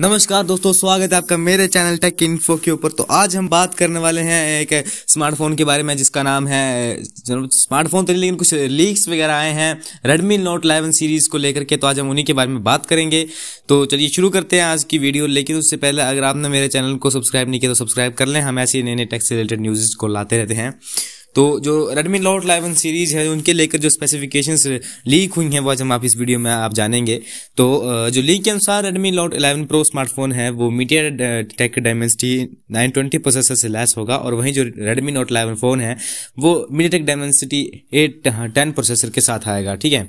नमस्कार दोस्तों स्वागत है आपका मेरे चैनल टेक इन्फो के ऊपर तो आज हम बात करने वाले हैं एक स्मार्टफोन के बारे में जिसका नाम है स्मार्टफोन तो लेकिन कुछ लीक्स वगैरह आए हैं रेडमी नोट 11 सीरीज़ को लेकर के तो आज हम उन्हीं के बारे में बात करेंगे तो चलिए शुरू करते हैं आज की वीडियो लेकिन उससे पहले अगर आपने मेरे चैनल को सब्सक्राइब नहीं किया तो सब्सक्राइब कर लें हम ऐसे नए नए टेक्स से रिलेटेड न्यूज़ को लाते रहते हैं तो जो Redmi Note 11 सीरीज़ है उनके लेकर जो स्पेसिफिकेशंस लीक हुई हैं वो आज हम आप इस वीडियो में आप जानेंगे तो जो लीक के अनुसार Redmi Note 11 Pro स्मार्टफोन है वो मीडिया टेक डायमेंसिटी 920 प्रोसेसर से लैस होगा और वहीं जो Redmi Note 11 फ़ोन है वो MediaTek Dimensity eight ten processor के साथ आएगा ठीक है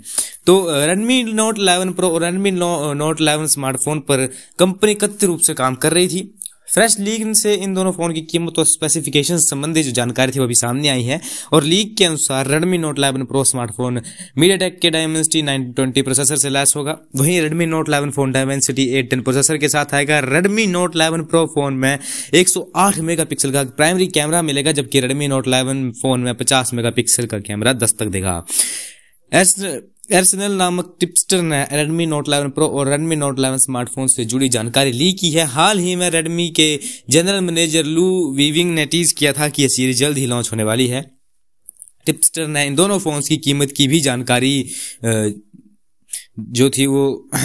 तो Redmi Note 11 Pro और Redmi Note 11 स्मार्टफोन पर कंपनी कथित रूप से काम कर रही थी फ्रेश लीक से इन दोनों फ़ोन की कीमत और स्पेसिफिकेशन संबंधी जो जानकारी थी वो भी सामने आई है और लीक के अनुसार Redmi Note 11 Pro smartphone MediaTek के डायमेंसिटी 920 प्रोसेसर से लैस होगा वहीं Redmi Note 11 phone Dimensity 810 processor के साथ आएगा Redmi Note 11 Pro फोन में 108 मेगापिक्सल का प्राइमरी कैमरा मिलेगा जबकि Redmi Note 11 फोन में पचास मेगा का कैमरा दस्तक देगा एस एरसनल नामक टिप्स्टर ने रेडमी नोट 11 प्रो और रेडमी नोट 11 स्मार्टफोन से जुड़ी जानकारी ली की है हाल ही में रेडमी के जनरल मैनेजर लू वीविंग ने टीज किया था कि यह सीरीज जल्द ही लॉन्च होने वाली है टिप्स्टर ने इन दोनों फोन्स की कीमत की भी जानकारी जो थी वो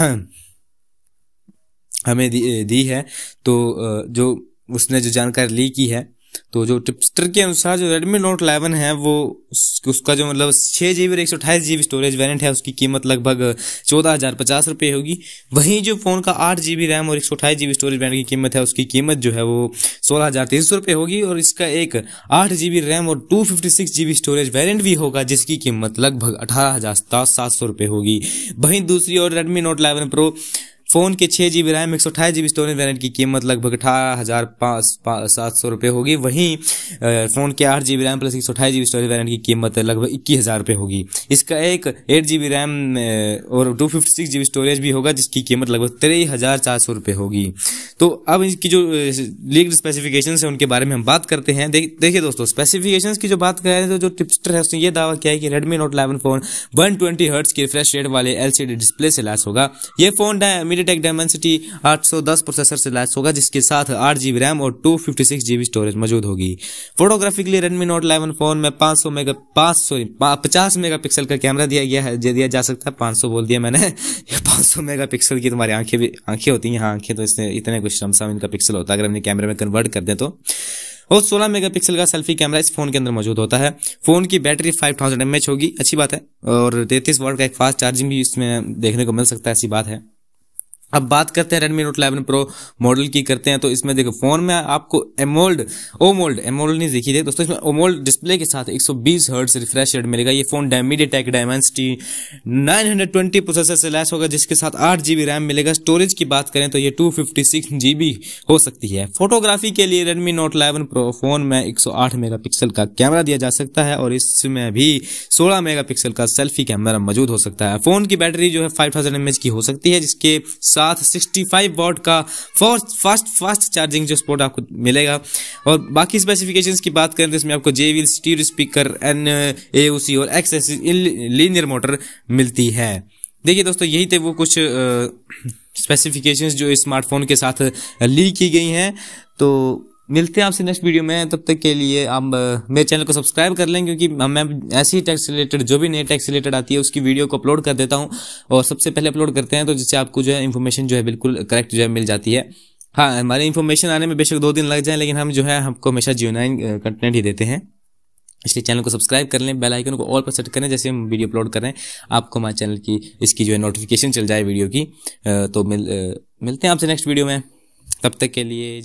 हमें दी, दी है तो जो उसने जो जानकारी ली की है तो जो टिप्सटर के अनुसार जो रेडमी नोट 11 है वो उसका जो मतलब छः जी बी एक सौ अट्ठाईस जी बी स्टोरेज वेरियंट है उसकी कीमत लगभग चौदह हज़ार पचास रुपये होगी वहीं जो फ़ोन का आठ जी बी रैम और एक सौ अट्ठाईस जी बी स्टोरेज वेरियंट की कीमत है उसकी कीमत जो है वो सोलह हज़ार तीन सौ रुपये होगी और इसका एक आठ जी बी रैम और two fifty six G B storage variant भी होगा जिसकी कीमत लगभग अठारह हज़ार सात सौ रुपये होगी वहीं दूसरी और Redmi Note eleven Pro phone के छः जी बी रैम एक सौ अठाईस जी बी स्टोरेज वेरियंट की कीमत लगभग अठारह हज़ार सात सौ रुपये होगी वहीं फ़ोन के आठ जी बी रैम प्लस एक सौ अठाईस जी बी स्टोरेज वेरियंट की कीमत लगभग इक्कीस हज़ार रुपये होगी इसका एक एट जी बी रैम और two fifty six G B storage भी होगा जिसकी कीमत लगभग तेरह हज़ार चार सौ रुपये होगी तो अब इसकी जो लीक स्पेसिफिकेशन है उनके बारे में हम बात करते हैं देखिए दोस्तों स्पेसिफिकेशन की जो बात कर हैं तो जो टिप्स्टर है उसने ये दावा किया है कि Redmi Note eleven phone one twenty hertz की रिफ्रेश रेट वाले एल सी डी डिस्प्ले से लैस होगा ये फ़ोन डायमीटर MediaTek Dimensity 810 प्रोसेसर से लैस होगा जिसके साथ आठ जीबी रैम और two fifty six GB storage मौजूद होगी फोटोग्राफी के लिए रेडमी नोट 11 फोन में 500 मेगा पाँच सॉरी पचास मेगा पिक्सल का कैमरा दिया गया है दिया जा सकता है 500 बोल दिया मैंने ये सौ मेगा पिक्सल की तुम्हारी आंखें भी आंखें होती हैं यहाँ आंखें तो इसने इतने कुछ समसम इनका पिक्सल होता है अगर हमने कैमरे में कन्वर्ट कर दें तो और 16 मेगापिक्सल का सेल्फी कैमरा इस फोन के अंदर मौजूद होता है फोन की बैटरी 5000 थाउजेंड होगी अच्छी बात है और 33 वाट का एक फास्ट चार्जिंग भी इसमें देखने को मिल सकता है ऐसी बात है अब बात करते हैं रेडमी नोट 11 प्रो मॉडल की करते हैं तो इसमें देखो फोन में आपको एमोल्ड ओमोल्ड एमोल्ड नहीं देखी देखिए दोस्तों इसमें ओमोल्ड डिस्प्ले के साथ 120 हर्ट्ज रिफ्रेश रेट मिलेगा ये फोन नाइन डायमेंसिटी 920 प्रोसेसर से लैस होगा जिसके साथ आठ जी रैम मिलेगा स्टोरेज की बात करें तो ये टू जीबी हो सकती है फोटोग्राफी के लिए Redmi Note eleven Pro phone में एक सौ का कैमरा दिया जा सकता है और इसमें भी सोलह मेगा का सेल्फी कैमरा मौजूद हो सकता है फोन की बैटरी जो है फाइव थाउजेंड की हो सकती है जिसके साथ साथ 65 फाइव वॉट का फोर्स फास्ट फास्ट चार्जिंग जो स्पोर्ट आपको मिलेगा और बाकी स्पेसिफिकेशंस की बात करें तो इसमें आपको जे व्हील स्टीर स्पीकर एन ए और एक्स एस लीनियर मोटर मिलती है देखिए दोस्तों यही थे वो कुछ स्पेसिफिकेशंस जो इस स्मार्टफोन के साथ लीक की गई हैं तो मिलते हैं आपसे नेक्स्ट वीडियो में तब तक के लिए आप मेरे चैनल को सब्सक्राइब कर लें क्योंकि मैं ऐसी टैक्स रिलेटेड जो भी नई टैक्स रिलेटेड आती है उसकी वीडियो को अपलोड कर देता हूँ और सबसे पहले अपलोड करते हैं तो जिससे आपको जो है इन्फॉर्मेशन जो है बिल्कुल करेक्ट जो है मिल जाती है हाँ हमारी इन्फॉर्मेशन आने में बेशक दो दिन लग जाए लेकिन हम जो है आपको हमेशा नाइन कंटेंट ही देते हैं इसलिए चैनल को सब्सक्राइब कर लें बेल आइकन को ऑल पर सेट करें जैसे हम वीडियो अपलोड कर रहे हैं आपको हमारे चैनल की इसकी जो है नोटिफिकेशन चल जाए वीडियो की तो मिल मिलते हैं आपसे नेक्स्ट वीडियो में तब तक के लिए